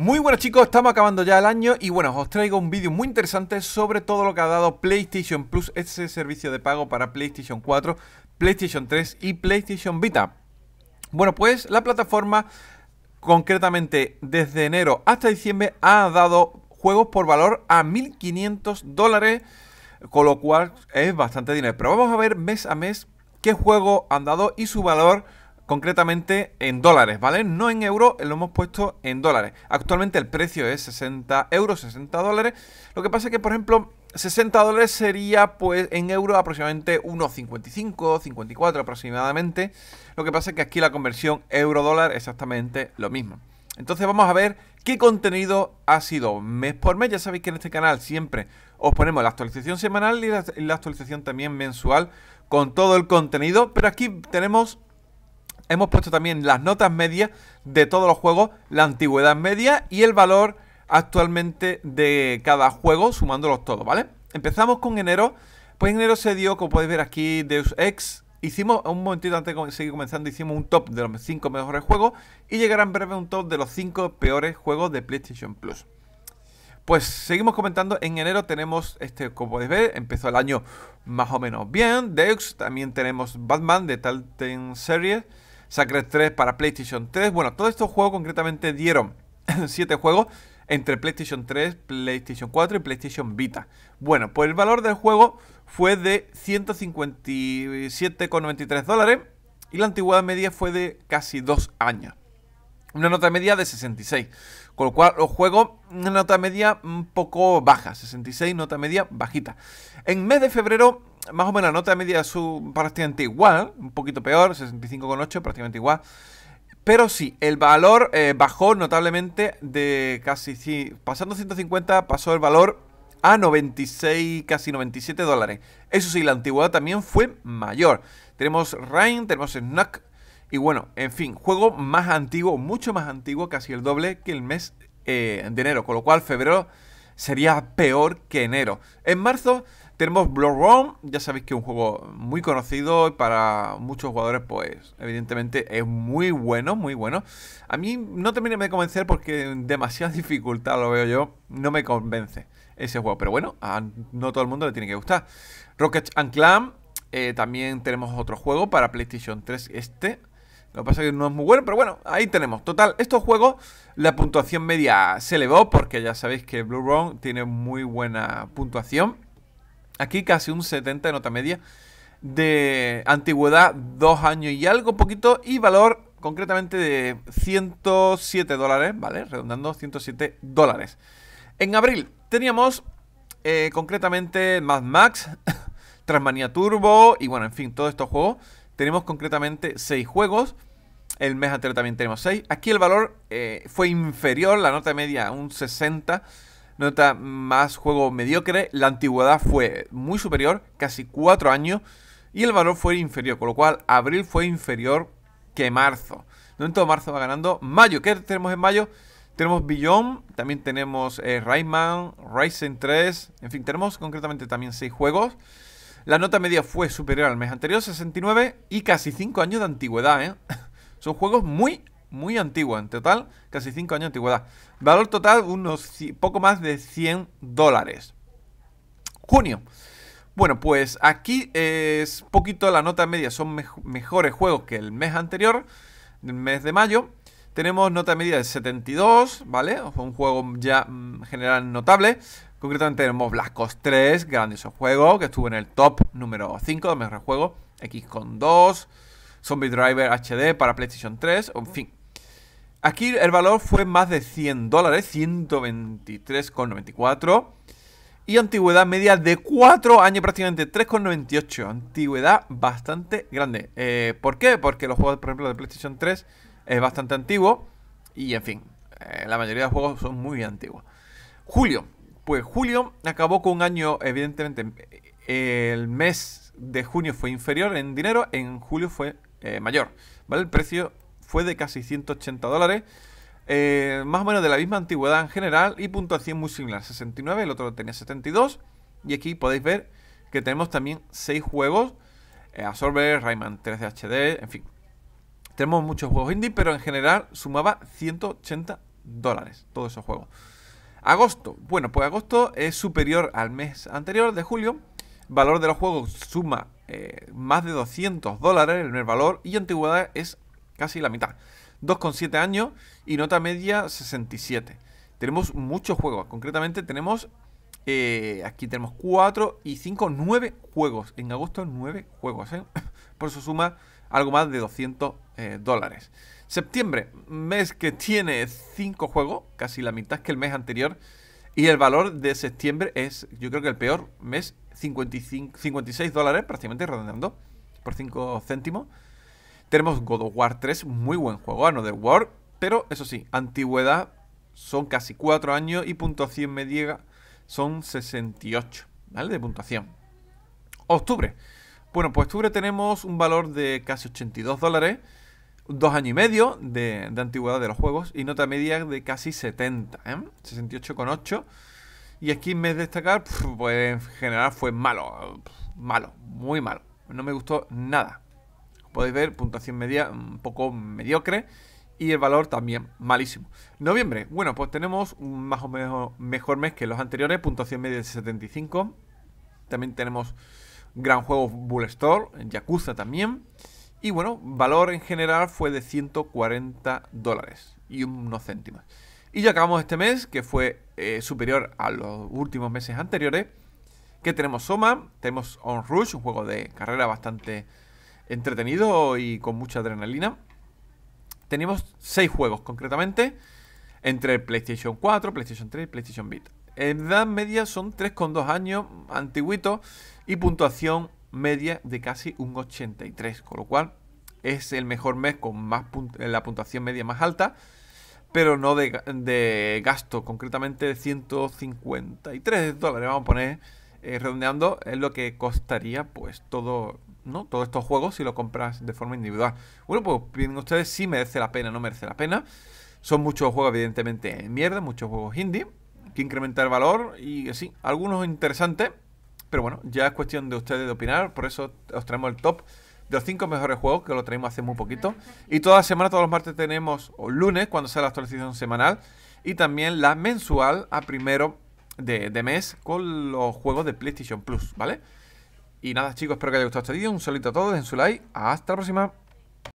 Muy buenos chicos, estamos acabando ya el año y bueno, os traigo un vídeo muy interesante sobre todo lo que ha dado PlayStation Plus, ese servicio de pago para PlayStation 4, PlayStation 3 y PlayStation Vita. Bueno, pues la plataforma concretamente desde enero hasta diciembre ha dado juegos por valor a 1.500 dólares, con lo cual es bastante dinero. Pero vamos a ver mes a mes qué juegos han dado y su valor concretamente en dólares, ¿vale? No en euros, eh, lo hemos puesto en dólares. Actualmente el precio es 60 euros, 60 dólares. Lo que pasa es que, por ejemplo, 60 dólares sería pues en euros aproximadamente 1,55, 54 aproximadamente. Lo que pasa es que aquí la conversión euro-dólar es exactamente lo mismo. Entonces vamos a ver qué contenido ha sido mes por mes. Ya sabéis que en este canal siempre os ponemos la actualización semanal y la actualización también mensual con todo el contenido. Pero aquí tenemos hemos puesto también las notas medias de todos los juegos, la antigüedad media y el valor actualmente de cada juego, sumándolos todos, ¿vale? Empezamos con enero. Pues en enero se dio, como podéis ver aquí, Deus Ex. Hicimos, un momentito antes de seguir comenzando, hicimos un top de los 5 mejores juegos y llegará en breve un top de los 5 peores juegos de PlayStation Plus. Pues seguimos comentando, en enero tenemos, este, como podéis ver, empezó el año más o menos bien, Deus, también tenemos Batman de ten Series, Sacred 3 para PlayStation 3. Bueno, todos estos juegos concretamente dieron 7 juegos entre PlayStation 3, PlayStation 4 y PlayStation Vita. Bueno, pues el valor del juego fue de 157,93 dólares y la antigüedad media fue de casi 2 años. Una nota media de 66. Con lo cual, los juegos, una nota media un poco baja. 66, nota media bajita. En mes de febrero más o menos la nota media es prácticamente igual, un poquito peor, 65,8 prácticamente igual. Pero sí, el valor eh, bajó notablemente de casi, pasando 150 pasó el valor a 96, casi 97 dólares. Eso sí, la antigüedad también fue mayor. Tenemos Rain, tenemos Snack y bueno, en fin, juego más antiguo, mucho más antiguo, casi el doble que el mes eh, de enero, con lo cual febrero sería peor que enero. En marzo tenemos Run, ya sabéis que es un juego muy conocido y para muchos jugadores, pues evidentemente es muy bueno, muy bueno. A mí no termina de convencer porque demasiada dificultad lo veo yo, no me convence ese juego. Pero bueno, no todo el mundo le tiene que gustar. Rocket and Clan, eh, también tenemos otro juego para PlayStation 3, este. Lo que pasa es que no es muy bueno, pero bueno, ahí tenemos. Total, estos juegos, la puntuación media se elevó porque ya sabéis que Blue Run tiene muy buena puntuación. Aquí casi un 70 de nota media. De antigüedad, dos años y algo, poquito. Y valor concretamente de 107 dólares, ¿vale? Redondando 107 dólares. En abril teníamos eh, concretamente Mad Max, Transmania Turbo y bueno, en fin, todos estos juegos. Tenemos concretamente 6 juegos. El mes anterior también tenemos 6. Aquí el valor eh, fue inferior, la nota media un 60 nota más juego mediocre, la antigüedad fue muy superior, casi 4 años, y el valor fue inferior, con lo cual abril fue inferior que marzo. No todo marzo va ganando. Mayo, ¿qué tenemos en mayo? Tenemos Beyond, también tenemos eh, Rayman, Ryzen 3, en fin, tenemos concretamente también 6 juegos. La nota media fue superior al mes anterior, 69, y casi 5 años de antigüedad, ¿eh? Son juegos muy muy antigua, en total casi 5 años de antigüedad. Valor total unos poco más de 100 dólares. Junio. Bueno, pues aquí es poquito la nota media, son mejores juegos que el mes anterior, el mes de mayo. Tenemos nota media de 72, ¿vale? Un juego ya mm, general notable. Concretamente tenemos Black Ops 3, grandioso juego, que estuvo en el top número 5 de mejores juegos. X con 2, Zombie Driver HD para PlayStation 3, en fin. Aquí el valor fue más de 100 dólares, 123,94. Y antigüedad media de 4 años, prácticamente 3,98. Antigüedad bastante grande. Eh, ¿Por qué? Porque los juegos, por ejemplo, de PlayStation 3 es bastante antiguo. Y en fin, eh, la mayoría de los juegos son muy antiguos. Julio. Pues julio acabó con un año, evidentemente, el mes de junio fue inferior en dinero, en julio fue eh, mayor. ¿Vale? El precio fue de casi 180 dólares. Eh, más o menos de la misma antigüedad en general y puntuación muy similar. 69, el otro tenía 72. Y aquí podéis ver que tenemos también 6 juegos. Eh, Absorber, Rayman 3 dhd HD, en fin. Tenemos muchos juegos indie, pero en general sumaba 180 dólares todos esos juegos. Agosto. Bueno, pues agosto es superior al mes anterior de julio. Valor de los juegos suma eh, más de 200 dólares el valor y antigüedad es casi la mitad. 2,7 años y nota media 67. Tenemos muchos juegos, concretamente tenemos, eh, aquí tenemos 4 y 5, 9 juegos. En agosto 9 juegos, ¿eh? Por eso suma algo más de 200 eh, dólares. Septiembre, mes que tiene 5 juegos, casi la mitad que el mes anterior. Y el valor de septiembre es, yo creo que el peor mes, 55, 56 dólares, prácticamente redondeando, por 5 céntimos. Tenemos God of War 3, muy buen juego, Another ah, War, pero eso sí, antigüedad son casi 4 años y puntuación media son 68, ¿vale? De puntuación. Octubre. Bueno, pues octubre tenemos un valor de casi 82 dólares, 2 años y medio de, de antigüedad de los juegos y nota media de casi 70, ¿eh? 68,8. Y aquí en vez de destacar, pues en general fue malo, malo, muy malo. No me gustó nada podéis ver, puntuación media un poco mediocre y el valor también malísimo. Noviembre, bueno, pues tenemos un más o menos mejor mes que los anteriores, puntuación media de 75. También tenemos gran juego Bull Store, Yakuza también. Y bueno, valor en general fue de 140 dólares y unos céntimos. Y ya acabamos este mes, que fue eh, superior a los últimos meses anteriores. Que tenemos Soma, tenemos On Rush, un juego de carrera bastante entretenido y con mucha adrenalina. Tenemos seis juegos concretamente entre PlayStation 4, PlayStation 3 y PlayStation En Edad media son 3,2 años, antiguito, y puntuación media de casi un 83, con lo cual es el mejor mes con más eh, la puntuación media más alta, pero no de, de gasto, concretamente de 153 dólares, vamos a poner eh, redondeando, es lo que costaría pues todo, ¿no? Todos estos juegos si lo compras de forma individual. Bueno, pues piden ustedes si merece la pena, o no merece la pena. Son muchos juegos, evidentemente, mierda, muchos juegos indie, que incrementa el valor y así algunos interesantes, pero bueno, ya es cuestión de ustedes de opinar, por eso os traemos el top de los 5 mejores juegos, que lo traemos hace muy poquito. Y toda semana, todos los martes tenemos, o lunes, cuando sale la actualización semanal, y también la mensual a primero de, mes con los juegos de PlayStation Plus, ¿vale? Y nada, chicos, espero que haya gustado este vídeo. Un saludo a todos, den su like. Hasta la próxima.